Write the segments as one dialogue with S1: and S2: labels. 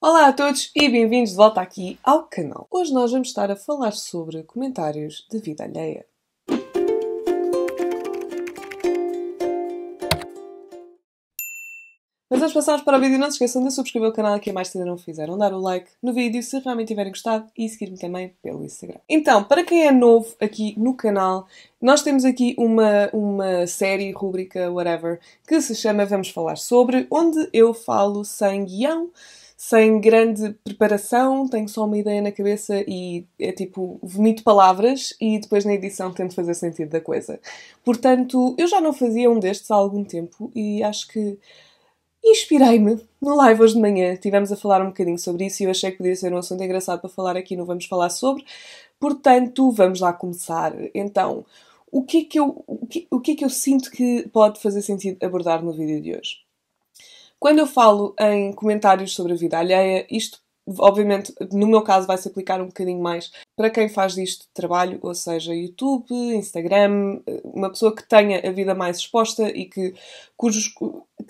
S1: Olá a todos e bem-vindos de volta aqui ao canal. Hoje nós vamos estar a falar sobre comentários de vida alheia. Mas antes de passarmos para o vídeo, não se esqueçam de subscrever o canal a quem mais ainda não fizeram, dar o like no vídeo se realmente tiverem gostado e seguir-me também pelo Instagram. Então, para quem é novo aqui no canal, nós temos aqui uma, uma série, rubrica, whatever, que se chama Vamos Falar Sobre, onde eu falo sem guião sem grande preparação, tenho só uma ideia na cabeça e é tipo, vomito palavras e depois na edição tento fazer sentido da coisa. Portanto, eu já não fazia um destes há algum tempo e acho que inspirei-me no live hoje de manhã. Tivemos a falar um bocadinho sobre isso e eu achei que podia ser um assunto engraçado para falar aqui, não vamos falar sobre. Portanto, vamos lá começar. Então, o que é que eu, o que, o que, é que eu sinto que pode fazer sentido abordar no vídeo de hoje? Quando eu falo em comentários sobre a vida alheia, isto obviamente, no meu caso, vai se aplicar um bocadinho mais para quem faz disto trabalho, ou seja, YouTube, Instagram, uma pessoa que tenha a vida mais exposta e que, cujos,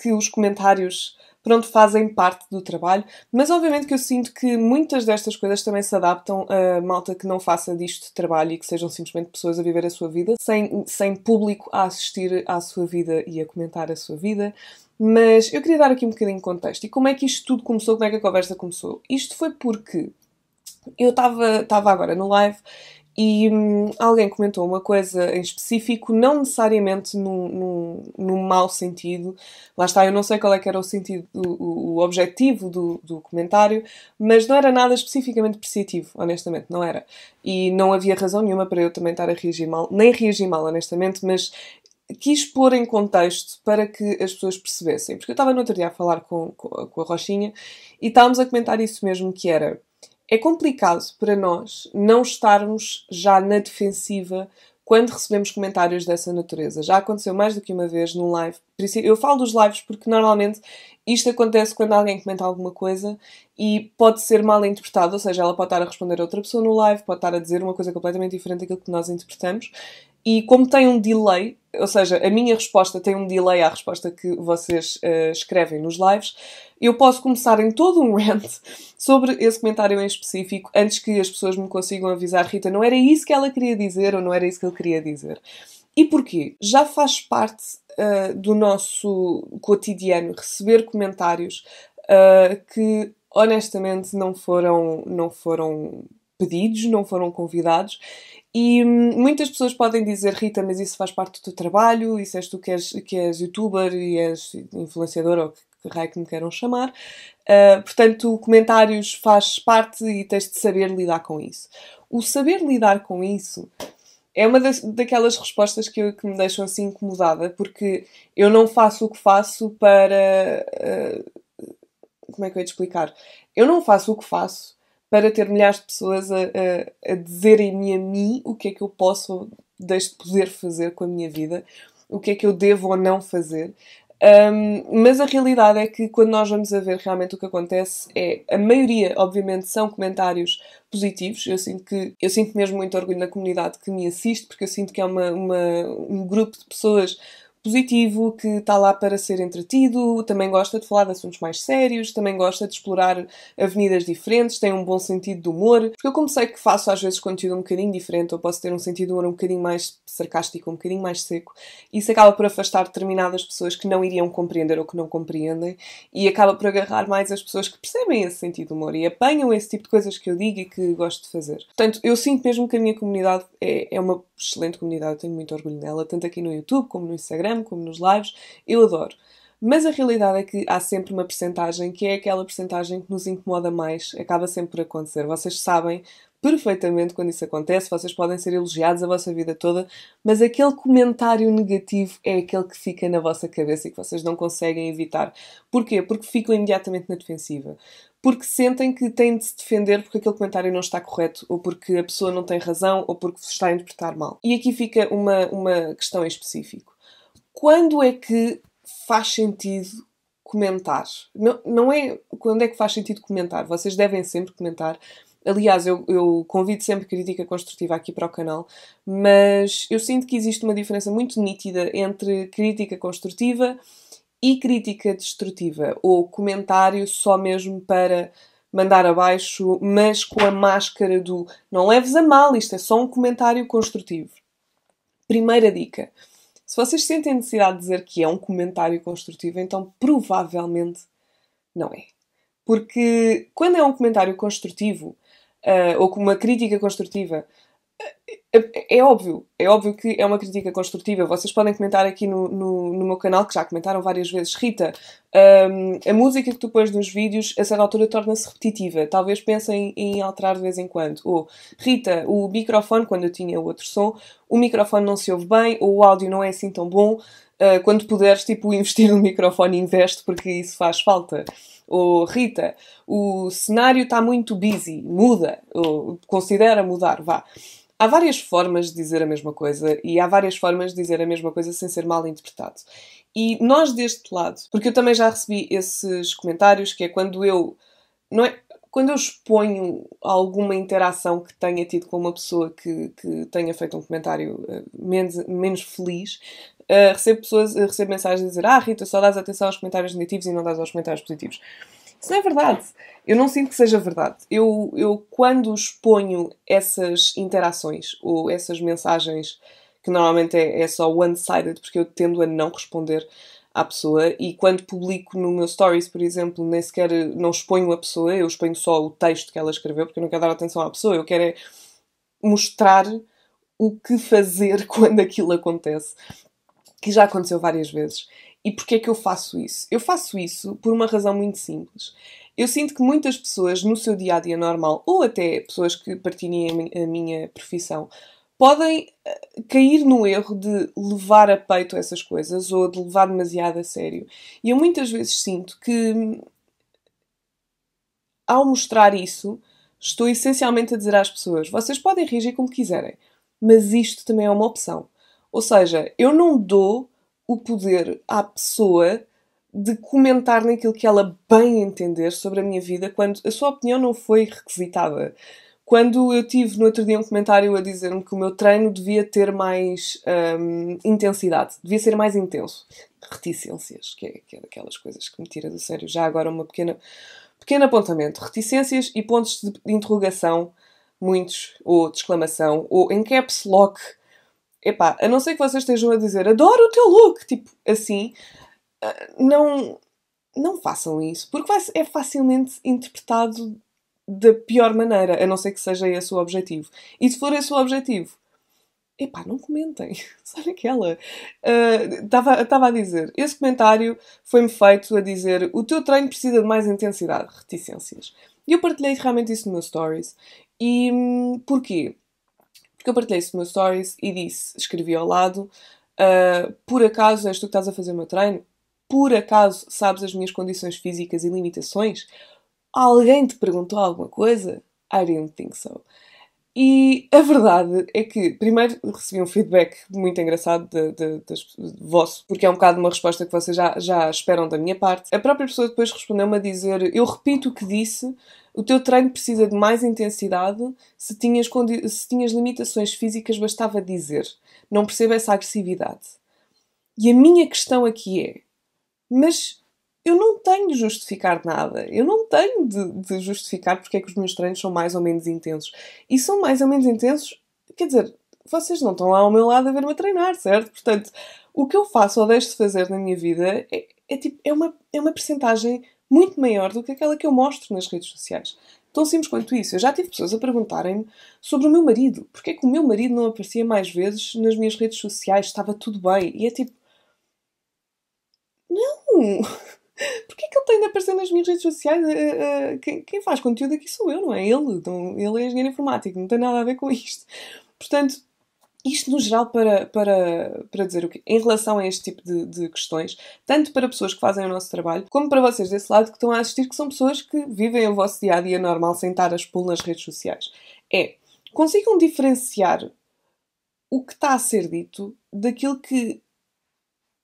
S1: que os comentários pronto, fazem parte do trabalho, mas obviamente que eu sinto que muitas destas coisas também se adaptam a malta que não faça disto trabalho e que sejam simplesmente pessoas a viver a sua vida, sem, sem público a assistir à sua vida e a comentar a sua vida. Mas eu queria dar aqui um bocadinho de contexto. E como é que isto tudo começou? Como é que a conversa começou? Isto foi porque eu estava agora no live e hum, alguém comentou uma coisa em específico, não necessariamente num, mau sentido. Lá está, eu não sei qual é que era o sentido, o, o objetivo do, do comentário, mas não era nada especificamente apreciativo, honestamente, não era. E não havia razão nenhuma para eu também estar a reagir mal, nem reagir mal, honestamente, mas quis pôr em contexto para que as pessoas percebessem. Porque eu estava no outro dia a falar com, com, a Rochinha e estávamos a comentar isso mesmo, que era... É complicado para nós não estarmos já na defensiva quando recebemos comentários dessa natureza. Já aconteceu mais do que uma vez num live. Eu falo dos lives porque normalmente isto acontece quando alguém comenta alguma coisa e pode ser mal interpretado, ou seja, ela pode estar a responder a outra pessoa no live, pode estar a dizer uma coisa completamente diferente daquilo que nós interpretamos. E como tem um delay, ou seja, a minha resposta tem um delay à resposta que vocês uh, escrevem nos lives, eu posso começar em todo um rant sobre esse comentário em específico antes que as pessoas me consigam avisar, Rita, não era isso que ela queria dizer ou não era isso que ele queria dizer. E porquê? Já faz parte uh, do nosso cotidiano receber comentários uh, que honestamente não foram, não foram pedidos, não foram convidados. E hum, muitas pessoas podem dizer, Rita, mas isso faz parte do teu trabalho, isso és tu que és, que és youtuber e és influenciadora ou que raio que me queiram chamar. Uh, portanto, comentários faz parte e tens de saber lidar com isso. O saber lidar com isso é uma das, daquelas respostas que, eu, que me deixam assim incomodada, porque eu não faço o que faço para. Uh, como é que eu ia te explicar? Eu não faço o que faço para ter milhares de pessoas a, a, a dizerem-me a mim o que é que eu posso ou deixo de poder fazer com a minha vida, o que é que eu devo ou não fazer. Um, mas a realidade é que quando nós vamos a ver realmente o que acontece é a maioria, obviamente, são comentários positivos. Eu sinto que eu sinto mesmo muito orgulho na comunidade que me assiste, porque eu sinto que é uma, uma um grupo de pessoas positivo, que está lá para ser entretido, também gosta de falar de assuntos mais sérios, também gosta de explorar avenidas diferentes, tem um bom sentido de humor. Porque eu comecei que faço às vezes conteúdo um bocadinho diferente, ou posso ter um sentido de humor um bocadinho mais sarcástico, um bocadinho mais seco. Isso acaba por afastar determinadas pessoas que não iriam compreender ou que não compreendem e acaba por agarrar mais as pessoas que percebem esse sentido de humor e apanham esse tipo de coisas que eu digo e que gosto de fazer. Portanto, eu sinto mesmo que a minha comunidade é, é uma excelente comunidade, eu tenho muito orgulho nela, tanto aqui no YouTube como no Instagram Instagram, como nos lives, eu adoro. Mas a realidade é que há sempre uma percentagem que é aquela percentagem que nos incomoda mais, acaba sempre por acontecer. Vocês sabem perfeitamente quando isso acontece, vocês podem ser elogiados a vossa vida toda, mas aquele comentário negativo é aquele que fica na vossa cabeça e que vocês não conseguem evitar. Porquê? Porque ficam imediatamente na defensiva. Porque sentem que têm de se defender porque aquele comentário não está correto, ou porque a pessoa não tem razão, ou porque se está a interpretar mal. E aqui fica uma, uma questão em específico quando é que faz sentido comentar? Não, não é quando é que faz sentido comentar, vocês devem sempre comentar. Aliás, eu, eu convido sempre crítica construtiva aqui para o canal, mas eu sinto que existe uma diferença muito nítida entre crítica construtiva e crítica destrutiva, ou comentário só mesmo para mandar abaixo, mas com a máscara do não leves a mal, isto é só um comentário construtivo. Primeira dica: se vocês sentem necessidade de dizer que é um comentário construtivo, então provavelmente não é. Porque quando é um comentário construtivo, uh, ou com uma crítica construtiva, é, é óbvio, é óbvio que é uma crítica construtiva. Vocês podem comentar aqui no, no, no meu canal, que já comentaram várias vezes. Rita, um, a música que tu pões nos vídeos, a certa altura torna-se repetitiva. Talvez pensem em alterar de vez em quando. Ou, Rita, o microfone, quando eu tinha outro som, o microfone não se ouve bem, ou o áudio não é assim tão bom. Uh, quando puderes, tipo, investir no microfone, investe, porque isso faz falta ou Rita, o cenário está muito busy, muda, ou considera mudar, vá. Há várias formas de dizer a mesma coisa e há várias formas de dizer a mesma coisa sem ser mal interpretado. E nós deste lado, porque eu também já recebi esses comentários que é quando eu não é quando eu exponho alguma interação que tenha tido com uma pessoa que, que tenha feito um comentário eh, menos, menos feliz, uh, recebo pessoas, uh, recebo mensagens a dizer ah Rita, só dás atenção aos comentários negativos e não dás aos comentários positivos. Isso não é verdade. Eu não sinto que seja verdade. Eu, eu quando exponho essas interações ou essas mensagens, que normalmente é, é só one-sided, porque eu tendo a não responder à pessoa, e quando publico no meu stories, por exemplo, nem sequer não exponho a pessoa, eu exponho só o texto que ela escreveu, porque eu não quero dar atenção à pessoa, eu quero é mostrar o que fazer quando aquilo acontece, que já aconteceu várias vezes. E porquê é que eu faço isso? Eu faço isso por uma razão muito simples. Eu sinto que muitas pessoas no seu dia a dia normal, ou até pessoas que partilhem a minha profissão, podem eh, cair no erro de levar a peito essas coisas ou de levar demasiado a sério. E eu muitas vezes sinto que, hum, ao mostrar isso, estou essencialmente a dizer às pessoas: vocês podem reagir como quiserem, mas isto também é uma opção. Ou seja, eu não dou o poder à pessoa de comentar naquilo que ela bem entender sobre a minha vida quando a sua opinião não foi requisitada. Quando eu tive no outro dia um comentário a dizer-me que o meu treino devia ter mais hum, intensidade, devia ser mais intenso. Reticências, que é, que é daquelas coisas que me tira do sério. Já agora uma pequena pequeno apontamento. Reticências e pontos de interrogação, muitos, ou de exclamação, ou em caps lock, epá, a não ser que vocês estejam a dizer adoro o teu look, tipo assim, ah, não, não façam isso, porque é facilmente interpretado da pior maneira, a não ser que seja esse o objetivo. E se for esse o objetivo, epá, não comentem, só naquela. Estava ah, uh, a dizer, esse comentário foi-me feito a dizer o teu treino precisa de mais intensidade, reticências. E eu partilhei realmente isso no meu stories. E hum, porquê? Porque eu partilhei isso no meu stories e disse, escrevi ao lado, uh, por acaso és tu que estás a fazer o meu treino? Por acaso sabes as minhas condições físicas e limitações? Alguém te perguntou alguma coisa? I didn't think so. E a verdade é que, primeiro, recebi um feedback muito engraçado de, de, de, de, vosso, porque é um bocado uma resposta que vocês já, já esperam da minha parte. A própria pessoa depois respondeu-me a dizer: Eu repito o que disse, o teu treino precisa de mais intensidade. Se tinhas, se tinhas limitações físicas, bastava dizer. Não percebo essa agressividade. E a minha questão aqui é: mas eu não tenho de justificar nada. Eu não tenho de, de, justificar porque é que os meus treinos são mais ou menos intensos. E são mais ou menos intensos, quer dizer, vocês não estão lá ao meu lado a ver-me treinar, certo? Portanto, o que eu faço ou deixo de fazer na minha vida é, é, tipo, é, uma, é uma percentagem muito maior do que aquela que eu mostro nas redes sociais. Tão simples quanto isso. Eu já tive pessoas a perguntarem-me sobre o meu marido. Porquê é que o meu marido não aparecia mais vezes nas minhas redes sociais? Estava tudo bem. E é tipo... Não! Porquê é que ele tem de aparecer nas minhas redes sociais? Eh, eh, quem, quem faz conteúdo aqui sou eu, não é ele. Então, ele é engenheiro informático, não tem nada a ver com isto. Portanto, isto no geral para, para, para dizer o quê? Em relação a este tipo de, de, questões, tanto para pessoas que fazem o nosso trabalho, como para vocês desse lado que estão a assistir, que são pessoas que vivem o vosso dia a dia normal sem estar a expor nas redes sociais. É, consigam diferenciar o que está a ser dito daquilo que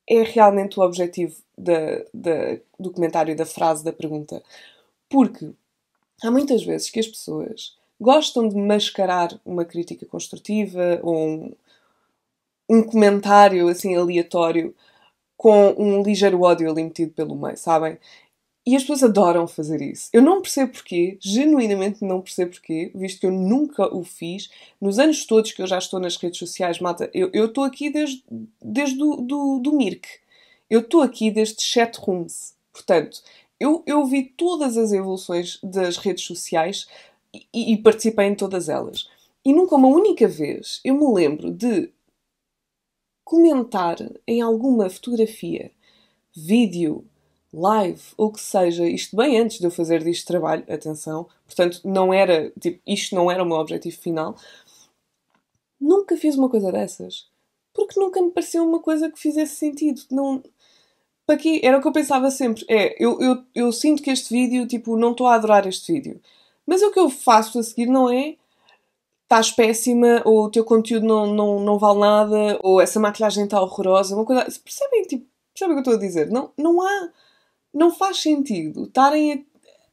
S1: é realmente o objetivo da, da, do comentário, da frase, da pergunta. Porque há muitas vezes que as pessoas gostam de mascarar uma crítica construtiva ou um, um comentário assim aleatório com um ligeiro ódio ali metido pelo meio, sabem? E as pessoas adoram fazer isso. Eu não percebo porquê, genuinamente não percebo porquê, visto que eu nunca o fiz. Nos anos todos que eu já estou nas redes sociais, mata. eu estou aqui desde, desde do, do, do Mirk. Eu estou aqui desde chat rooms. Portanto, eu, eu vi todas as evoluções das redes sociais e, e participei em todas elas. E nunca uma única vez eu me lembro de comentar em alguma fotografia, vídeo, live, ou que seja, isto bem antes de eu fazer disto trabalho, atenção, portanto, não era, tipo, isto não era o meu objetivo final. Nunca fiz uma coisa dessas. Porque nunca me pareceu uma coisa que fizesse sentido. Não, para quê? Era o que eu pensava sempre. É, eu, eu, eu sinto que este vídeo, tipo, não estou a adorar este vídeo. Mas o que eu faço a seguir não é estás péssima, ou o teu conteúdo não, não, não vale nada, ou essa maquilhagem está horrorosa, uma coisa... Percebem, tipo, percebem o que eu estou a dizer? Não, não há não faz sentido estarem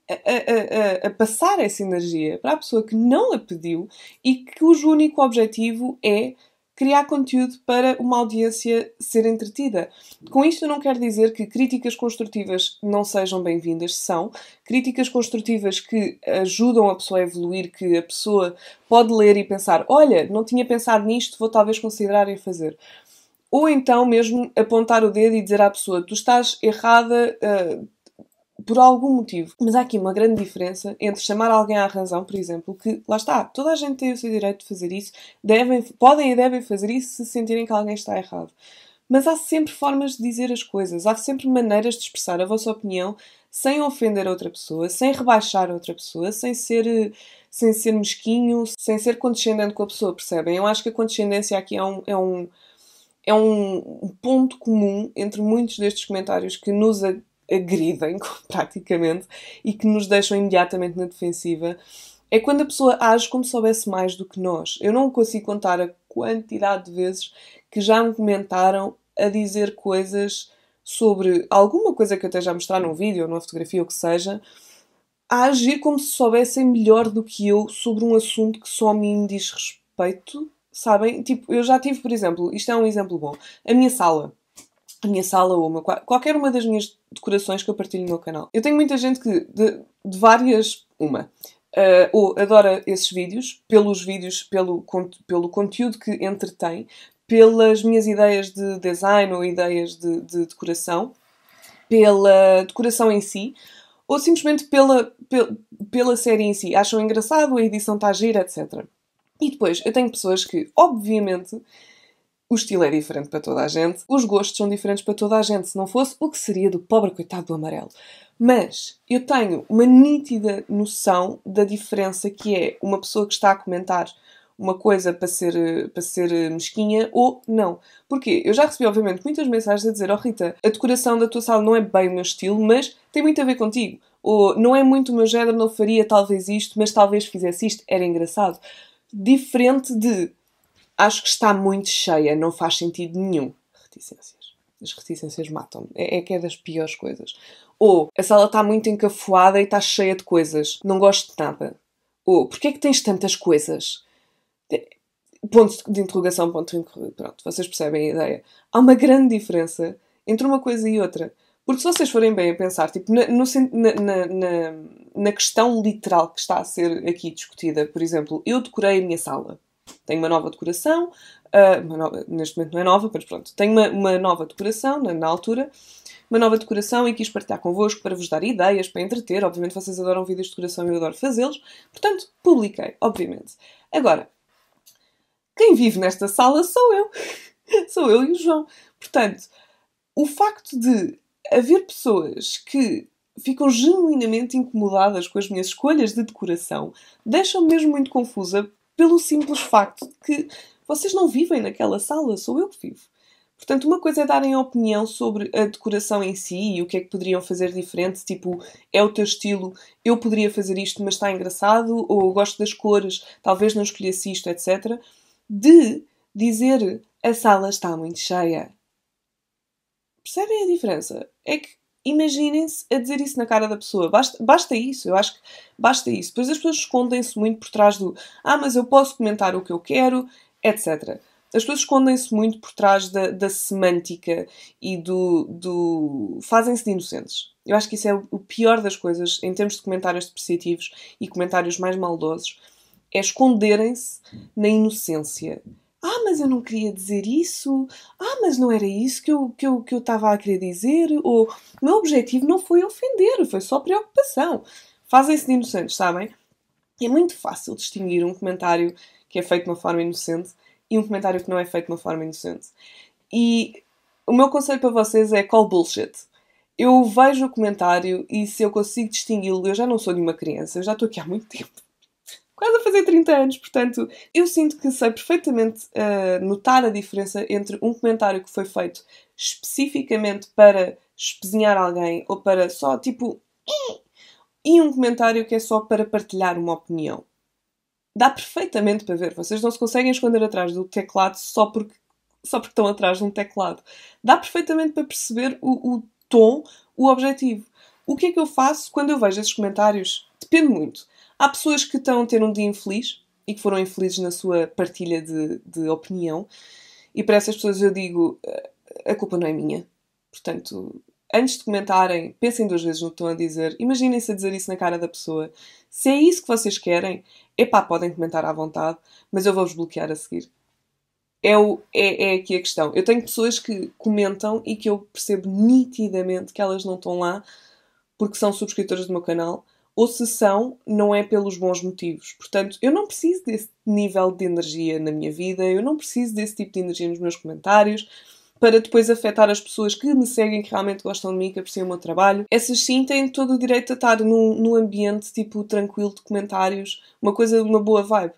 S1: a, a, a, a, passar essa energia para a pessoa que não a pediu e que cujo único objetivo é criar conteúdo para uma audiência ser entretida. Com isto não quero dizer que críticas construtivas não sejam bem-vindas, são críticas construtivas que ajudam a pessoa a evoluir, que a pessoa pode ler e pensar, olha, não tinha pensado nisto, vou talvez considerar em fazer. Ou então mesmo apontar o dedo e dizer à pessoa: tu estás errada uh, por algum motivo. Mas há aqui uma grande diferença entre chamar alguém à razão, por exemplo, que lá está, toda a gente tem o seu direito de fazer isso, devem, podem e devem fazer isso se sentirem que alguém está errado. Mas há sempre formas de dizer as coisas, há sempre maneiras de expressar a vossa opinião sem ofender a outra pessoa, sem rebaixar a outra pessoa, sem ser, sem ser mesquinho, sem ser condescendente com a pessoa, percebem? Eu acho que a condescendência aqui é um, é um é um ponto comum entre muitos destes comentários que nos agridem, praticamente, e que nos deixam imediatamente na defensiva, é quando a pessoa age como se soubesse mais do que nós. Eu não consigo contar a quantidade de vezes que já me comentaram a dizer coisas sobre alguma coisa que eu até já mostrar num vídeo ou numa fotografia ou que seja, a agir como se soubessem melhor do que eu sobre um assunto que só a mim me diz respeito sabem? Tipo, eu já tive, por exemplo, isto é um exemplo bom, a minha sala. A minha sala ou meu, qualquer uma das minhas decorações que eu partilho no meu canal. Eu tenho muita gente que, de, de várias, uma, uh, ou adora esses vídeos, pelos vídeos, pelo, pelo conteúdo que entretém, pelas minhas ideias de design ou ideias de, de decoração, pela decoração em si, ou simplesmente pela, pela, pela série em si. Acham engraçado, a edição está gira, etc. E depois, eu tenho pessoas que, obviamente, o estilo é diferente para toda a gente, os gostos são diferentes para toda a gente, se não fosse o que seria do pobre coitado do amarelo. Mas eu tenho uma nítida noção da diferença que é uma pessoa que está a comentar uma coisa para ser, para ser eh, mesquinha ou não. Porque eu já recebi, obviamente, muitas mensagens a dizer: Oh Rita, a decoração da tua sala não é bem o meu estilo, mas tem muito a ver contigo. Ou não é muito o meu género, não faria talvez isto, mas talvez fizesse isto, era engraçado. Diferente de acho que está muito cheia, não faz sentido nenhum. Reticências. As reticências matam-me. É, é que é das piores coisas. Ou a sala está muito encafuada e está cheia de coisas. Não gosto de nada. Ou porquê é que tens tantas coisas? Ponto de interrogação, ponto de interrogação. Pronto, vocês percebem a ideia. Há uma grande diferença entre uma coisa e outra. Porque se vocês forem bem a pensar, tipo, na, no, na, na, na questão literal que está a ser aqui discutida. Por exemplo, eu decorei a minha sala. Tenho uma nova decoração, ah, uma nova, neste momento não é nova, mas pronto, tenho uma, uma nova decoração na, na, altura, uma nova decoração e quis partilhar convosco para vos dar ideias, para entreter. Obviamente vocês adoram vídeos de decoração e eu adoro fazê-los, portanto, publiquei, obviamente. Agora, quem vive nesta sala sou eu. sou eu e o João. Portanto, o facto de haver pessoas que ficam genuinamente incomodadas com as minhas escolhas de decoração, deixam-me mesmo muito confusa pelo simples facto de que vocês não vivem naquela sala, sou eu que vivo. Portanto, uma coisa é darem opinião sobre a decoração em si e o que é que poderiam fazer diferente, tipo, é o teu estilo, eu poderia fazer isto, mas está engraçado, ou gosto das cores, talvez não escolhesse isto, etc. De dizer a sala está muito cheia. Percebem a diferença? É que Imaginem-se a dizer isso na cara da pessoa. Basta, basta isso, eu acho que basta isso. Pois as pessoas escondem-se muito por trás do ah, mas eu posso comentar o que eu quero, etc. As pessoas escondem-se muito por trás da, da semântica e do. do fazem-se de inocentes. Eu acho que isso é o pior das coisas em termos de comentários depreciativos e comentários mais maldosos. É esconderem-se na inocência ah, mas eu não queria dizer isso. Ah, mas não era isso que eu, que eu, que eu estava a querer dizer. Ou, meu objetivo não foi ofender, foi só preocupação. Fazem-se de inocentes, sabem? É muito fácil distinguir um comentário que é feito de uma forma inocente e um comentário que não é feito de uma forma inocente. E o meu conselho para vocês é call bullshit. Eu vejo o comentário e se eu consigo distingui-lo, eu já não sou nenhuma criança, eu já estou aqui há muito tempo quase a fazer 30 anos, portanto, eu sinto que sei perfeitamente uh, notar a diferença entre um comentário que foi feito especificamente para espezinhar alguém ou para só tipo e um comentário que é só para partilhar uma opinião. Dá perfeitamente para ver, vocês não se conseguem esconder atrás do teclado só porque, só porque estão atrás de um teclado. Dá perfeitamente para perceber o, o tom, o objetivo. O que é que eu faço quando eu vejo esses comentários? Depende muito. Há pessoas que estão a ter um dia infeliz e que foram infelizes na sua partilha de, de opinião, e para essas pessoas eu digo: eh, a culpa não é minha. Portanto, antes de comentarem, pensem duas vezes no que estão a dizer, imaginem-se a dizer isso na cara da pessoa. Se é isso que vocês querem, epá, podem comentar à vontade, mas eu vou-vos bloquear a seguir. É, o, é, é aqui a questão. Eu tenho pessoas que comentam e que eu percebo nitidamente que elas não estão lá porque são subscritoras do meu canal ou se são, não é pelos bons motivos. Portanto, eu não preciso desse nível de energia na minha vida, eu não preciso desse tipo de energia nos meus comentários para depois afetar as pessoas que me seguem, que realmente gostam de mim, que apreciam o meu trabalho. Essas sim têm todo o direito a estar num, num ambiente tipo tranquilo de comentários, uma coisa, uma boa vibe.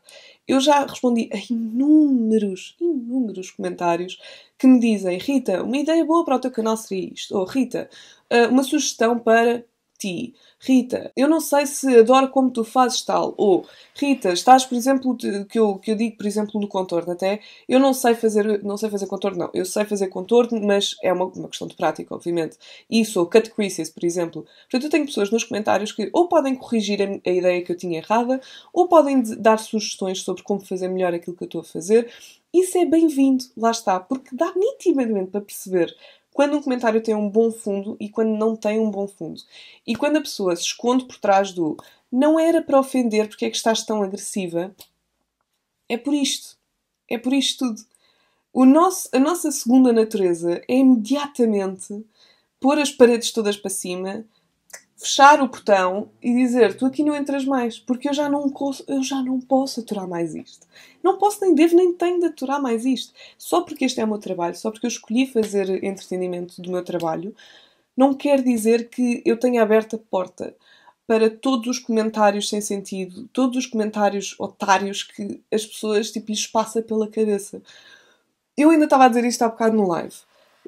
S1: Eu já respondi a inúmeros, inúmeros comentários que me dizem: Rita, uma ideia boa para o teu canal seria isto, ou Rita, eh, uma sugestão para ti. Rita, eu não sei se adoro como tu fazes tal. Ou, Rita, estás, por exemplo, que eu, que eu digo, por exemplo, no contorno até, eu não sei fazer, não sei fazer contorno, não. Eu sei fazer contorno, mas é uma, uma questão de prática, obviamente. Isso, ou cut creases, por exemplo. Portanto, eu tenho pessoas nos comentários que ou podem corrigir a, a ideia que eu tinha errada, ou podem dar sugestões sobre como fazer melhor aquilo que eu estou a fazer. Isso é bem-vindo, lá está, porque dá nitidamente para perceber quando um comentário tem um bom fundo e quando não tem um bom fundo. E quando a pessoa se esconde por trás do não era para ofender, porque é que estás tão agressiva, é por isto. É por isto tudo. O nosso, a nossa segunda natureza é imediatamente pôr as paredes todas para cima fechar o portão e dizer tu aqui não entras mais, porque eu já não, eu já não posso aturar mais isto. Não posso, nem devo, nem tenho de aturar mais isto. Só porque este é o meu trabalho, só porque eu escolhi fazer entretenimento do meu trabalho, não quer dizer que eu tenha aberto a porta para todos os comentários sem sentido, todos os comentários otários que as pessoas tipo, lhes passa pela cabeça. Eu ainda estava a dizer isto há bocado no live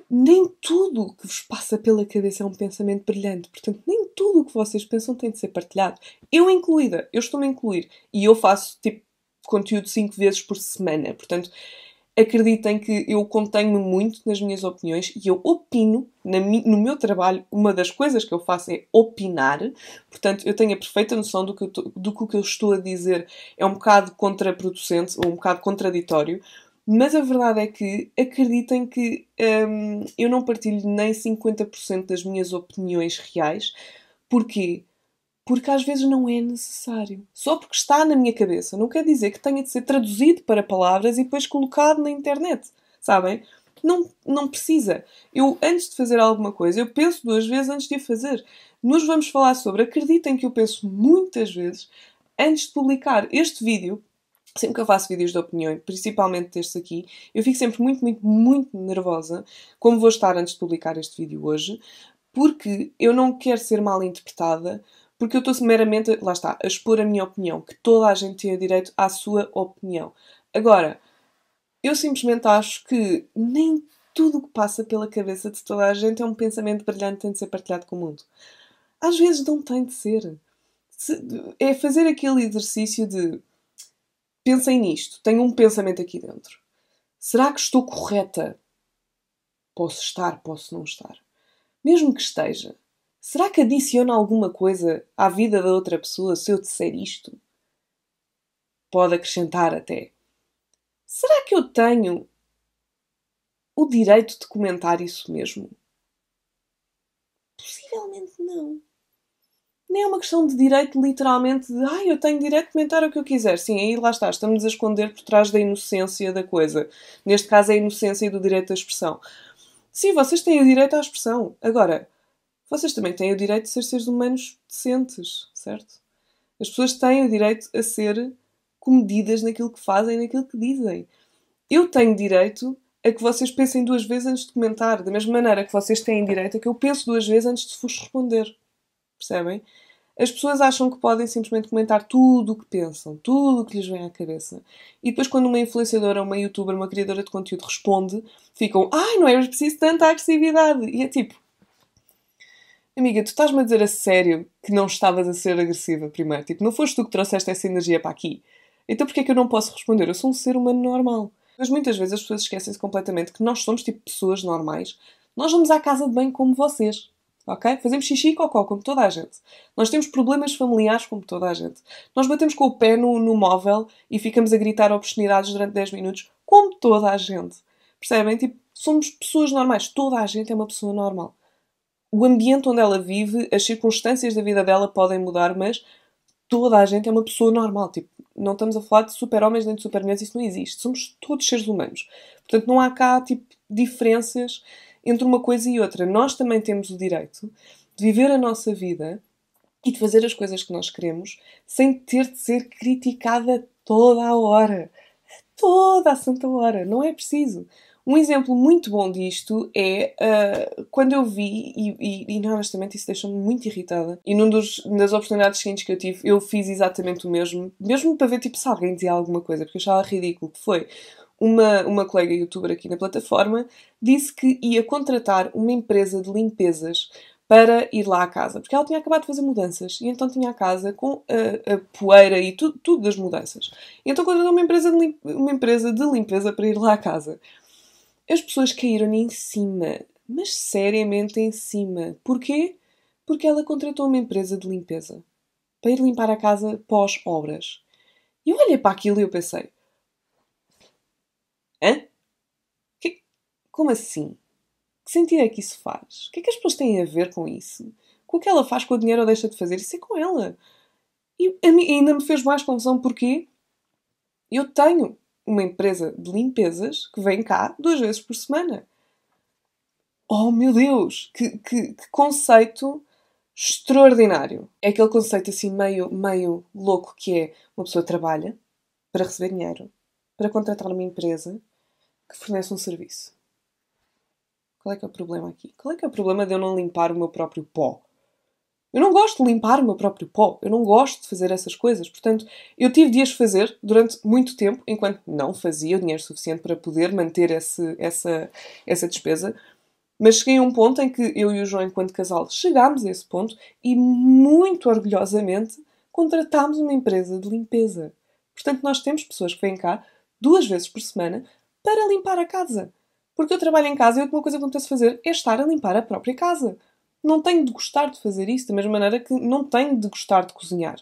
S1: nem tudo o que vos passa pela cabeça é um pensamento brilhante. Portanto, nem tudo o que vocês pensam tem de ser partilhado. Eu incluída, eu estou-me a incluir. E eu faço, tipo, conteúdo cinco vezes por semana. Portanto, acreditem que eu contenho-me muito nas minhas opiniões e eu opino no meu trabalho. Uma das coisas que eu faço é opinar, portanto, eu tenho a perfeita noção do que, eu, do que o que eu estou a dizer é um bocado contraproducente ou um bocado contraditório, mas a verdade é que acreditem que hum, eu não partilho nem 50% das minhas opiniões reais. Porquê? Porque às vezes não é necessário. Só porque está na minha cabeça. Não quer dizer que tenha de ser traduzido para palavras e depois colocado na internet. Sabem? Não, não precisa. Eu, antes de fazer alguma coisa, eu penso duas vezes antes de a fazer. Nós vamos falar sobre, acreditem que eu penso muitas vezes antes de publicar este vídeo, Sempre que eu faço vídeos de opinião, principalmente este aqui, eu fico sempre muito, muito, muito nervosa, como vou estar antes de publicar este vídeo hoje, porque eu não quero ser mal interpretada, porque eu estou meramente, lá está, a expor a minha opinião, que toda a gente tem o direito à sua opinião. Agora, eu simplesmente acho que nem tudo o que passa pela cabeça de toda a gente é um pensamento brilhante que tem de ser partilhado com o mundo. Às vezes não tem de ser. é fazer aquele exercício de pensem nisto, tenho um pensamento aqui dentro. Será que estou correta? Posso estar, posso não estar. Mesmo que esteja, será que adiciona alguma coisa à vida da outra pessoa se eu disser isto? Pode acrescentar até. Será que eu tenho o direito de comentar isso mesmo? Possivelmente não nem é uma questão de direito, literalmente, de ah, eu tenho direito de comentar o que eu quiser. Sim, aí lá está, estamos a esconder por trás da inocência da coisa. Neste caso, é a inocência do direito à expressão. Sim, vocês têm o direito à expressão. Agora, vocês também têm o direito de ser seres humanos decentes, certo? As pessoas têm o direito a ser comedidas naquilo que fazem, naquilo que dizem. Eu tenho direito a que vocês pensem duas vezes antes de comentar, da mesma maneira que vocês têm direito a que eu penso duas vezes antes de vos responder. Percebem? As pessoas acham que podem simplesmente comentar tudo o que pensam, tudo o que lhes vem à cabeça. E depois, quando uma influenciadora, uma youtuber, uma criadora de conteúdo responde, ficam, ai, não é preciso tanta agressividade. E é tipo, amiga, tu estás-me a dizer a sério que não estavas a ser agressiva primeiro. Tipo, não foste tu que trouxeste essa energia para aqui. Então porquê é que eu não posso responder? Eu sou um ser humano normal. Mas muitas vezes as pessoas esquecem-se completamente que nós somos tipo pessoas normais. Nós vamos à casa de bem como vocês ok? Fazemos xixi e cocó, como toda a gente. Nós temos problemas familiares, como toda a gente. Nós batemos com o pé no, no móvel e ficamos a gritar obscenidades durante 10 minutos, como toda a gente. Percebem? Tipo, somos pessoas normais. Toda a gente é uma pessoa normal. O ambiente onde ela vive, as circunstâncias da vida dela podem mudar, mas toda a gente é uma pessoa normal. Tipo, não estamos a falar de super-homens nem de super-mulheres, isso não existe. Somos todos seres humanos. Portanto, não há cá, tipo, diferenças entre uma coisa e outra. Nós também temos o direito de viver a nossa vida e de fazer as coisas que nós queremos sem ter de ser criticada toda a hora. Toda a santa hora. Não é preciso. Um exemplo muito bom disto é uh, quando eu vi, e, e, e honestamente isso deixou-me muito irritada, e dos das oportunidades seguintes que eu tive, eu fiz exatamente o mesmo, mesmo para ver tipo, se alguém dizia alguma coisa, porque eu achava ridículo, que foi uma, uma colega youtuber aqui na plataforma disse que ia contratar uma empresa de limpezas para ir lá à casa, porque ela tinha acabado de fazer mudanças e então tinha a casa com a, a poeira e tu, tudo das mudanças. E então contratou uma empresa, de limpe, uma empresa de limpeza para ir lá à casa. As pessoas caíram em cima, mas seriamente em cima. Porquê? Porque ela contratou uma empresa de limpeza para ir limpar a casa pós-obras. E eu olhei para aquilo e eu pensei: Hã? Que... Como assim? Que sentido é que isso faz? O que é que as pessoas têm a ver com isso? Com o que ela faz com o dinheiro ou deixa de fazer? Isso é com ela. E ainda me fez mais confusão porque eu tenho uma empresa de limpezas que vem cá duas vezes por semana. Oh meu Deus! Que, que, que conceito extraordinário! É aquele conceito assim meio, meio louco que é uma pessoa trabalha para receber dinheiro, para contratar uma empresa que fornece um serviço. Qual é que é o problema aqui? Qual é que é o problema de eu não limpar o meu próprio pó? Eu não gosto de limpar o meu próprio pó, eu não gosto de fazer essas coisas. Portanto, eu tive de as fazer durante muito tempo, enquanto não fazia o dinheiro suficiente para poder manter esse, essa, essa despesa. Mas cheguei a um ponto em que eu e o João, enquanto casal, chegámos a esse ponto e, muito orgulhosamente, contratámos uma empresa de limpeza. Portanto, nós temos pessoas que vêm cá duas vezes por semana para limpar a casa. Porque eu trabalho em casa e a última coisa que eu tenho de fazer é estar a limpar a própria casa. Não tenho de gostar de fazer isso, da mesma maneira que não tenho de gostar de cozinhar.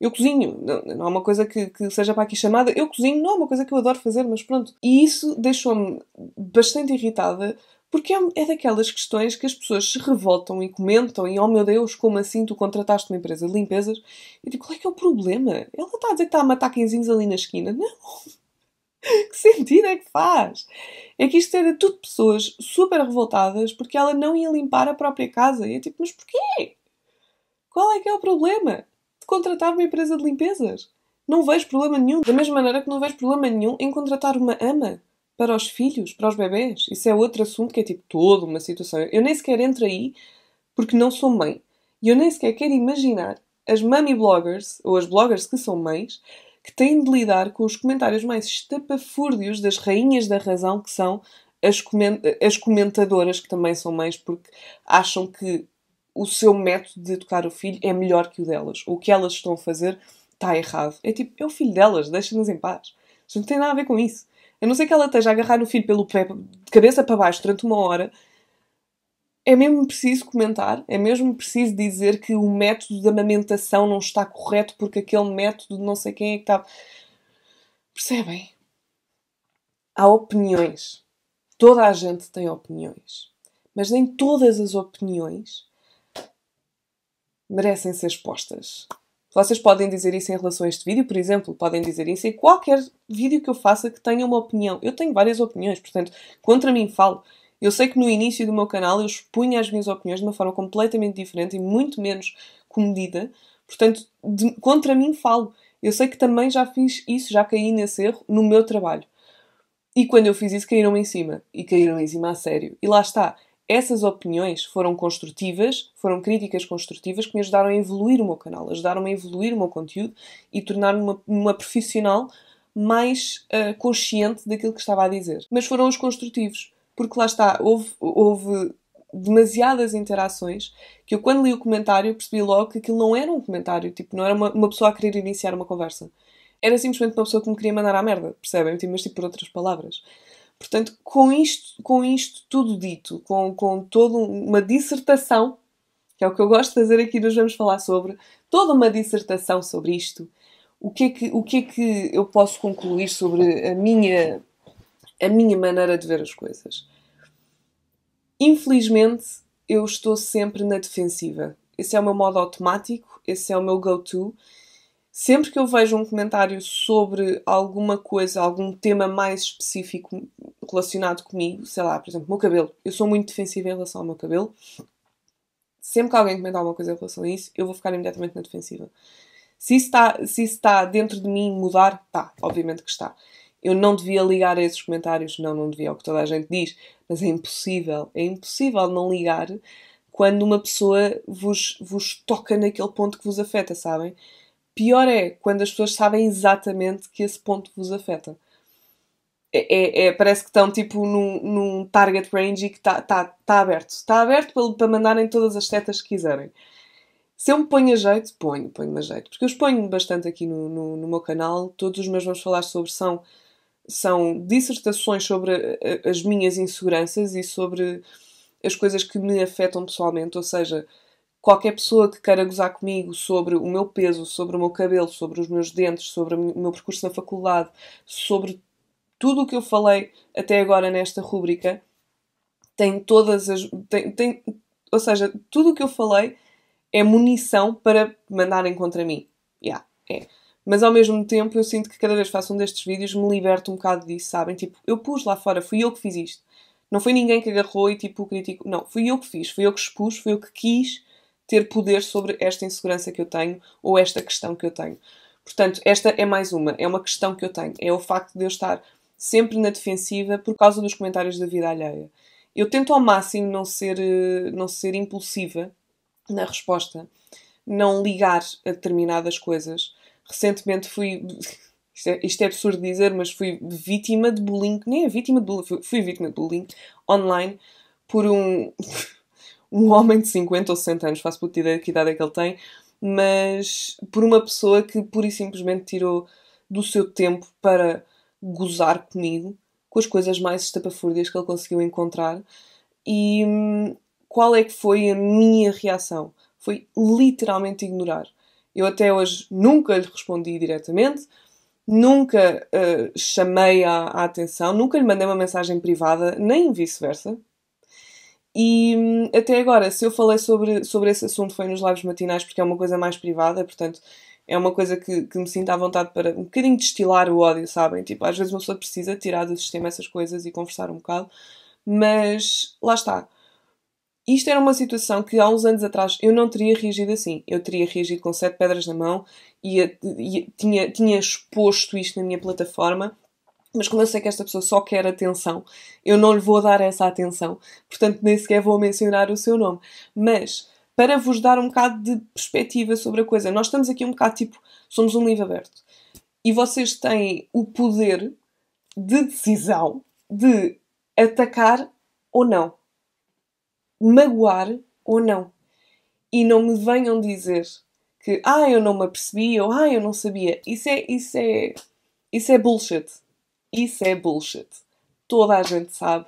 S1: Eu cozinho, não, não é uma coisa que, que, seja para aqui chamada. Eu cozinho, não é uma coisa que eu adoro fazer, mas pronto. E isso deixou-me bastante irritada, porque é, é, daquelas questões que as pessoas se revoltam e comentam e, oh meu Deus, como assim tu contrataste uma empresa de limpezas? E digo, qual é que é o problema? Ela está a dizer que está a matar quinzinhos ali na esquina. Não! que sentido é que faz? É que isto era tudo pessoas super revoltadas porque ela não ia limpar a própria casa. E é tipo, mas porquê? Qual é que é o problema de contratar uma empresa de limpezas? Não vejo problema nenhum. Da mesma maneira que não vejo problema nenhum em contratar uma ama para os filhos, para os bebés. Isso é outro assunto que é tipo toda uma situação. Eu nem sequer entro aí porque não sou mãe. E eu nem sequer quero imaginar as mummy bloggers, ou as bloggers que são mães, que têm de lidar com os comentários mais estapafúrdios das rainhas da razão, que são as, coment as comentadoras, que também são mães, porque acham que o seu método de educar o filho é melhor que o delas. O que elas estão a fazer está errado. É tipo, é o filho delas, deixa-nos em paz. Isso não tem nada a ver com isso. A não ser que ela esteja a agarrar o filho pelo pé de cabeça para baixo durante uma hora é mesmo preciso comentar, é mesmo preciso dizer que o método de amamentação não está correto porque aquele método de não sei quem é que estava. Percebem? Há opiniões. Toda a gente tem opiniões. Mas nem todas as opiniões merecem ser expostas. Vocês podem dizer isso em relação a este vídeo, por exemplo, podem dizer isso em qualquer vídeo que eu faça que tenha uma opinião. Eu tenho várias opiniões, portanto, contra mim falo. Eu sei que no início do meu canal eu expunha as minhas opiniões de uma forma completamente diferente e muito menos comedida, portanto, de, contra mim falo. Eu sei que também já fiz isso, já caí nesse erro no meu trabalho. E quando eu fiz isso, caíram em cima. E caíram em cima a sério. E lá está. Essas opiniões foram construtivas, foram críticas construtivas que me ajudaram a evoluir o meu canal, ajudaram-me a evoluir o meu conteúdo e tornar-me uma, uma profissional mais uh, consciente daquilo que estava a dizer. Mas foram os construtivos porque lá está, houve, houve demasiadas interações que eu, quando li o comentário, percebi logo que aquilo não era um comentário, tipo, não era uma, uma pessoa a querer iniciar uma conversa. Era simplesmente uma pessoa que me queria mandar à merda, percebem? Tipo, mas tipo, por outras palavras. Portanto, com isto, com isto tudo dito, com, com toda uma dissertação, que é o que eu gosto de fazer aqui, nós vamos falar sobre, toda uma dissertação sobre isto, o que é que, o que, é que eu posso concluir sobre a minha a minha maneira de ver as coisas. Infelizmente, eu estou sempre na defensiva. Esse é o meu modo automático, esse é o meu go-to. Sempre que eu vejo um comentário sobre alguma coisa, algum tema mais específico relacionado comigo, sei lá, por exemplo, meu cabelo, eu sou muito defensiva em relação ao meu cabelo. Sempre que alguém comentar alguma coisa em relação a isso, eu vou ficar imediatamente na defensiva. Se isso está, se isso está dentro de mim mudar, está, obviamente que está. Eu não devia ligar a esses comentários, não, não devia, é o que toda a gente diz, mas é impossível, é impossível não ligar quando uma pessoa vos, vos toca naquele ponto que vos afeta, sabem? Pior é quando as pessoas sabem exatamente que esse ponto vos afeta. É, é, é, parece que estão tipo num, num target range que está tá, tá aberto. Está aberto para, para mandarem todas as setas que quiserem. Se eu me ponho a jeito, ponho, ponho-me a jeito. Porque eu exponho bastante aqui no, no, no, meu canal. Todos os meus vamos falar sobre são são dissertações sobre eh, eh, as minhas inseguranças e sobre as coisas que me afetam pessoalmente, ou seja, qualquer pessoa que queira gozar comigo sobre o meu peso, sobre o meu cabelo, sobre os meus dentes, sobre o meu percurso na faculdade, sobre tudo o que eu falei até agora nesta rúbrica, tem todas as. Tem, tem, ou seja, tudo o que eu falei é munição para mandarem contra mim. Yeah, é. Mas ao mesmo tempo eu sinto que cada vez que faço um destes vídeos me liberto um bocado disso, sabem? Tipo, eu pus lá fora, fui eu que fiz isto. Não foi ninguém que agarrou e tipo critico. Não, fui eu que fiz, fui eu que expus, fui eu que quis ter poder sobre esta insegurança que eu tenho ou esta questão que eu tenho. Portanto, esta é mais uma, é uma questão que eu tenho. É o facto de eu estar sempre na defensiva por causa dos comentários da vida alheia. Eu tento ao máximo não ser, eh, não ser impulsiva na resposta, não ligar a determinadas coisas, recentemente fui. Isto é, isto é, absurdo dizer, mas fui vítima de bullying, nem é vítima de bullying, fui vítima de bullying online por um, um homem de 50 ou 60 anos, faço puta ideia que idade é que ele tem, mas por uma pessoa que pura e simplesmente tirou do seu tempo para gozar comigo, com as coisas mais estapafúrdias que ele conseguiu encontrar. E hum, qual é que foi a minha reação? Foi literalmente ignorar. Eu até hoje nunca lhe respondi diretamente, nunca uh, chamei a, a, atenção, nunca lhe mandei uma mensagem privada, nem vice-versa. E hum, até agora, se eu falei sobre, sobre esse assunto foi nos lives matinais, porque é uma coisa mais privada, portanto, é uma coisa que, que me sinto à vontade para um bocadinho destilar o ódio, sabem? Tipo, às vezes uma pessoa precisa tirar do sistema essas coisas e conversar um bocado, mas lá está. Isto era uma situação que há uns anos atrás eu não teria reagido assim. Eu teria reagido com sete pedras na mão e, eh, e eh, tinha, tinha exposto isto na minha plataforma mas como eu sei que esta pessoa só quer atenção, eu não lhe vou dar essa atenção. Portanto, nem sequer vou mencionar o seu nome. Mas, para vos dar um bocado de perspectiva sobre a coisa, nós estamos aqui um bocado tipo, somos um livro aberto. E vocês têm o poder de decisão de atacar ou não magoar ou não. E não me venham dizer que ah, eu não me apercebi ou ah, eu não sabia. Isso é, isso é, isso é bullshit. Isso é bullshit. Toda a gente sabe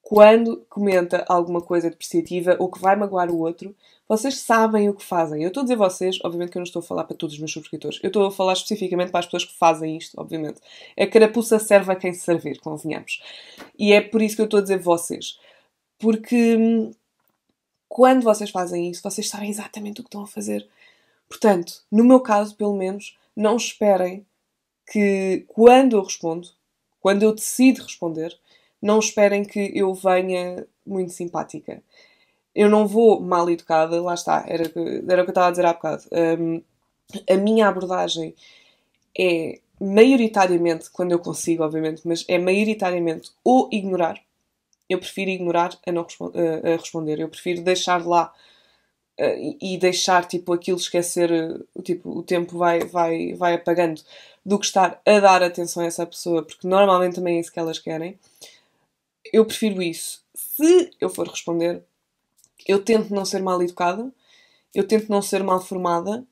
S1: quando comenta alguma coisa depreciativa ou que vai magoar o outro, vocês sabem o que fazem. Eu estou a dizer vocês, obviamente que eu não estou a falar para todos os meus subscritores, eu estou a falar especificamente para as pessoas que fazem isto, obviamente. A carapuça serve a quem servir, convenhamos. E é por isso que eu estou a dizer vocês. Porque hum, quando vocês fazem isso, vocês sabem exatamente o que estão a fazer. Portanto, no meu caso, pelo menos, não esperem que quando eu respondo, quando eu decido responder, não esperem que eu venha muito simpática. Eu não vou mal educada, lá está, era, era o que eu estava a dizer há bocado. Um, a minha abordagem é maioritariamente, quando eu consigo, obviamente, mas é maioritariamente ou ignorar, eu prefiro ignorar a não respo a responder. Eu prefiro deixar lá uh, e deixar tipo aquilo esquecer, uh, tipo, o tempo vai, vai, vai apagando, do que estar a dar atenção a essa pessoa, porque normalmente também é isso que elas querem. Eu prefiro isso. Se eu for responder, eu tento não ser mal educada, eu tento não ser mal formada,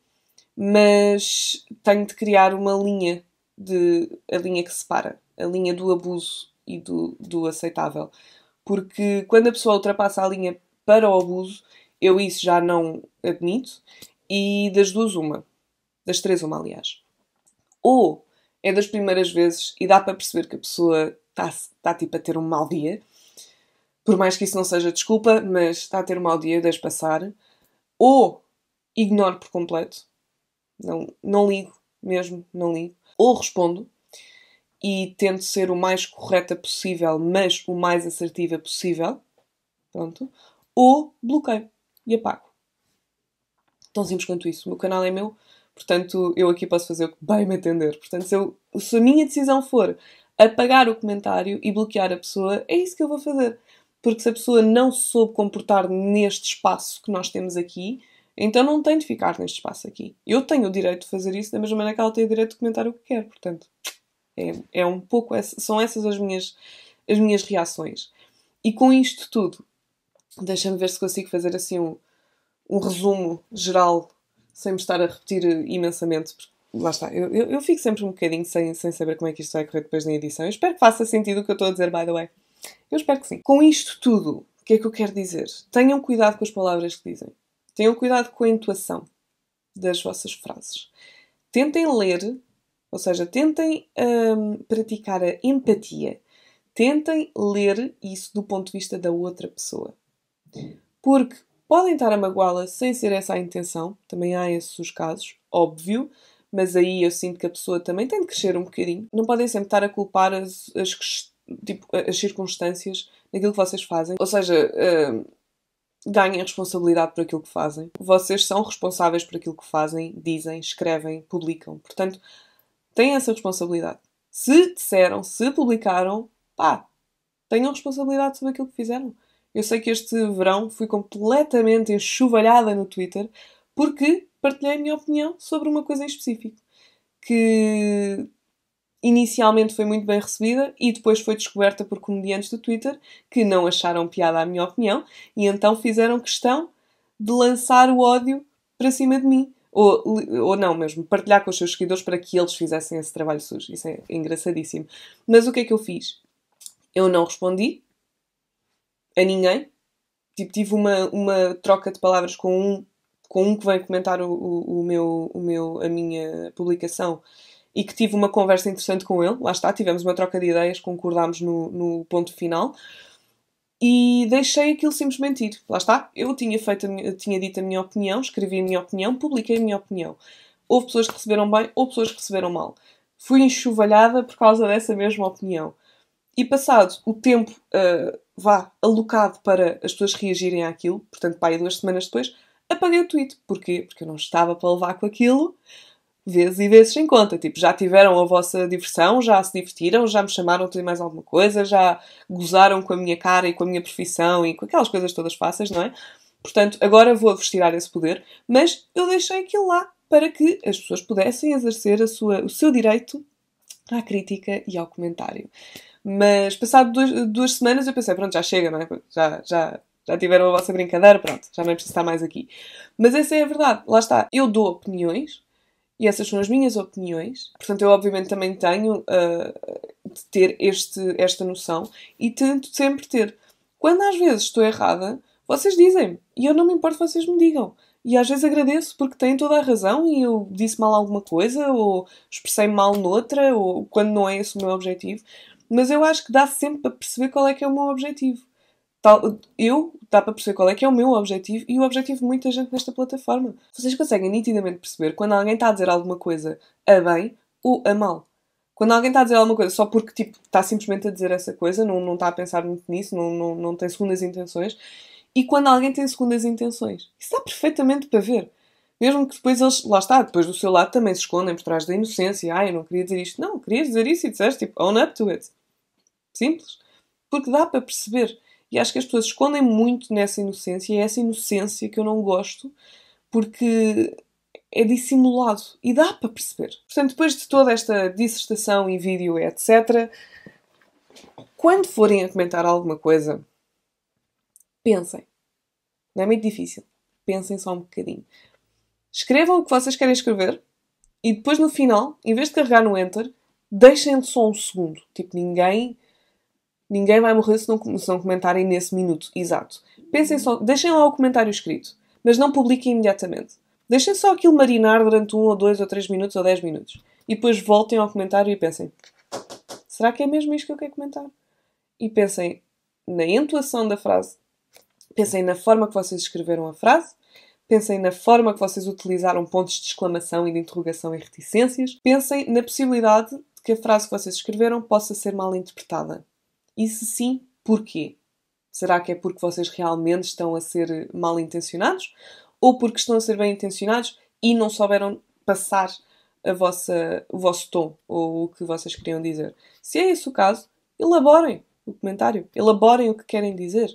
S1: mas tenho de criar uma linha de a linha que separa, a linha do abuso e do, do aceitável. Porque quando a pessoa ultrapassa a linha para o abuso, eu isso já não admito. E das duas, uma. Das três, uma, aliás. Ou é das primeiras vezes e dá para perceber que a pessoa está tá, tipo a ter um mau dia. Por mais que isso não seja desculpa, mas está a ter um mau dia, deixe passar. Ou ignoro por completo. Não, não ligo mesmo, não ligo. Ou respondo, e tento ser o mais correta possível, mas o mais assertiva possível, pronto, ou bloqueio e apago. Tão simples quanto isso. O meu canal é meu, portanto eu aqui posso fazer o que bem me atender. Portanto, se, eu, se a minha decisão for apagar o comentário e bloquear a pessoa, é isso que eu vou fazer. Porque se a pessoa não soube comportar neste espaço que nós temos aqui, então não tem de ficar neste espaço aqui. Eu tenho o direito de fazer isso da mesma maneira que ela tem o direito de comentar o que quer, portanto. É, é um pouco essa, são essas as minhas, as minhas reações. E com isto tudo, deixa-me ver se consigo fazer assim um, um resumo geral, sem me estar a repetir imensamente, porque lá está, eu, eu, eu, fico sempre um bocadinho sem, sem saber como é que isto vai correr depois na edição. Eu espero que faça sentido o que eu estou a dizer, by the way. Eu espero que sim. Com isto tudo, o que é que eu quero dizer? Tenham cuidado com as palavras que dizem. Tenham cuidado com a entoação das vossas frases. Tentem ler ou seja, tentem um, praticar a empatia. Tentem ler isso do ponto de vista da outra pessoa. Porque podem estar a magoá-la sem ser essa a intenção, também há esses casos, óbvio, mas aí eu sinto que a pessoa também tem de crescer um bocadinho. Não podem sempre estar a culpar as, as, tipo, as circunstâncias naquilo que vocês fazem. Ou seja, um, ganhem responsabilidade por aquilo que fazem. Vocês são responsáveis por aquilo que fazem, dizem, escrevem, publicam. Portanto, Têm essa responsabilidade. Se disseram, se publicaram, pá, tenham responsabilidade sobre aquilo que fizeram. Eu sei que este verão fui completamente enxovalhada no Twitter porque partilhei a minha opinião sobre uma coisa em específico que inicialmente foi muito bem recebida e depois foi descoberta por comediantes do Twitter que não acharam piada à minha opinião e então fizeram questão de lançar o ódio para cima de mim ou, ou não mesmo, partilhar com os seus seguidores para que eles fizessem esse trabalho sujo. Isso é engraçadíssimo. Mas o que é que eu fiz? Eu não respondi a ninguém. Tipo, tive uma, uma troca de palavras com um, com um que vem comentar o, o, o meu, o meu, a minha publicação e que tive uma conversa interessante com ele. Lá está, tivemos uma troca de ideias, concordámos no, no ponto final e deixei aquilo simplesmente ir. Lá está, eu tinha, feito tinha dito a minha opinião, escrevi a minha opinião, publiquei a minha opinião. Houve pessoas que receberam bem, houve pessoas que receberam mal. Fui enxovalhada por causa dessa mesma opinião. E passado o tempo uh, vá alocado para as pessoas reagirem àquilo, portanto, pá, duas semanas depois, apaguei o tweet. Porquê? Porque eu não estava para levar com aquilo, vezes e vezes sem conta. Tipo, já tiveram a vossa diversão, já se divertiram, já me chamaram para fazer mais alguma coisa, já gozaram com a minha cara e com a minha profissão e com aquelas coisas todas fáceis, não é? Portanto, agora vou-vos tirar esse poder, mas eu deixei aquilo lá para que as pessoas pudessem exercer sua, o seu direito à crítica e ao comentário. Mas, passado dois, duas semanas, eu pensei, pronto, já chega, não é? Já, já, já tiveram a vossa brincadeira, pronto, já não é preciso estar mais aqui. Mas essa é a verdade, lá está. Eu dou opiniões, e essas são as minhas opiniões. Portanto, eu obviamente também tenho uh, de ter este, esta noção e tento sempre ter. Quando às vezes estou errada, vocês dizem-me e eu não me importo vocês me digam. E às vezes agradeço porque têm toda a razão e eu disse mal alguma coisa ou expressei mal noutra ou quando não é esse o meu objetivo. Mas eu acho que dá sempre para perceber qual é que é o meu objetivo. Tal, eu, dá para perceber qual é que é o meu objetivo e o objetivo de muita gente nesta plataforma. Vocês conseguem nitidamente perceber quando alguém está a dizer alguma coisa a bem ou a mal. Quando alguém está a dizer alguma coisa só porque tipo, está simplesmente a dizer essa coisa, não, não está a pensar muito nisso, não, não, não tem segundas intenções. E quando alguém tem segundas intenções. Isso dá perfeitamente para ver. Mesmo que depois eles, lá está, depois do seu lado também se escondem por trás da inocência. Ah, eu não queria dizer isto. Não, querias dizer isso e disseste tipo, own up to it. Simples. Porque dá para perceber. E acho que as pessoas escondem muito nessa inocência, e é essa inocência que eu não gosto, porque é dissimulado e dá para perceber. Portanto, depois de toda esta dissertação e vídeo, etc., quando forem a comentar alguma coisa, pensem. Não é muito difícil. Pensem só um bocadinho. Escrevam o que vocês querem escrever e depois no final, em vez de carregar no Enter, deixem só um segundo. Tipo, ninguém Ninguém vai morrer se não, se não comentarem nesse minuto, exato. Pensem só, deixem lá o comentário escrito, mas não publiquem imediatamente. Deixem só aquilo marinar durante um ou dois ou três minutos ou dez minutos. E depois voltem ao comentário e pensem: será que é mesmo isto que eu quero comentar? E pensem na entoação da frase, pensem na forma que vocês escreveram a frase, pensem na forma que vocês utilizaram pontos de exclamação e de interrogação e reticências, pensem na possibilidade de que a frase que vocês escreveram possa ser mal interpretada. E se sim, porquê? Será que é porque vocês realmente estão a ser mal intencionados? Ou porque estão a ser bem intencionados e não souberam passar a vossa, o vosso tom ou o que vocês queriam dizer? Se é esse o caso, elaborem o comentário, elaborem o que querem dizer.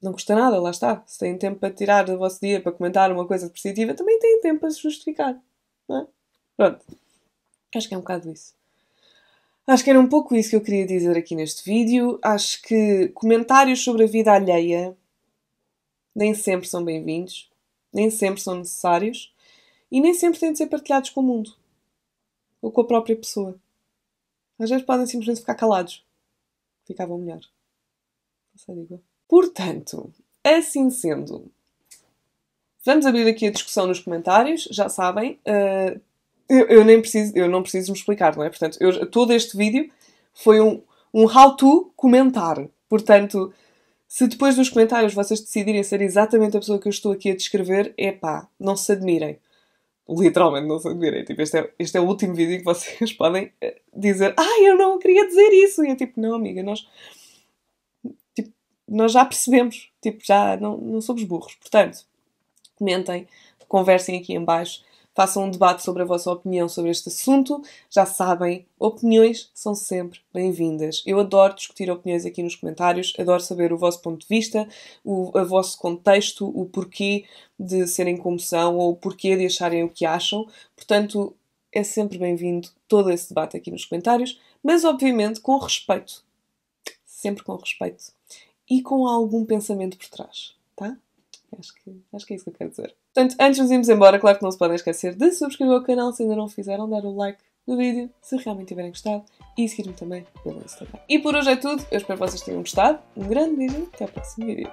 S1: Não custa nada, lá está. Se têm tempo para tirar do vosso dia para comentar uma coisa positiva, também têm tempo para se justificar. Não é? Pronto. Acho que é um bocado isso. Acho que era um pouco isso que eu queria dizer aqui neste vídeo. Acho que comentários sobre a vida alheia nem sempre são bem-vindos, nem sempre são necessários e nem sempre têm de ser partilhados com o mundo ou com a própria pessoa. Às vezes podem simplesmente ficar calados. Ficavam melhor. Não sei, digo. Portanto, assim sendo, vamos abrir aqui a discussão nos comentários. Já sabem, uh, eu, eu, nem preciso, eu não preciso me explicar, não é? Portanto, eu, todo este vídeo foi um, um how-to comentar. Portanto, se depois dos comentários vocês decidirem ser exatamente a pessoa que eu estou aqui a descrever, é pá, não se admirem. Literalmente, não se admirem. Tipo, este, é, este é o último vídeo que vocês podem eh, dizer ah, eu não queria dizer isso. E é tipo, não, amiga, nós, tipo, nós já percebemos. Tipo, já não, não somos burros. Portanto, comentem, conversem aqui em baixo façam um debate sobre a vossa opinião sobre este assunto. Já sabem, opiniões são sempre bem-vindas. Eu adoro discutir opiniões aqui nos comentários, adoro saber o vosso ponto de vista, o vosso contexto, o porquê de serem como são ou o porquê de acharem o que acham. Portanto, é sempre bem-vindo todo esse debate aqui nos comentários, mas obviamente com respeito. Sempre com respeito. E com algum pensamento por trás, tá? Acho que, acho que é isso que eu quero dizer. Portanto, antes de nos irmos embora, claro que não se podem esquecer de subscrever o canal se ainda não o fizeram, dar o like no vídeo, se realmente tiverem gostado, e seguir-me também pelo Instagram. E por hoje é tudo. Eu espero que vocês tenham gostado. Um grande beijo e até ao próximo vídeo.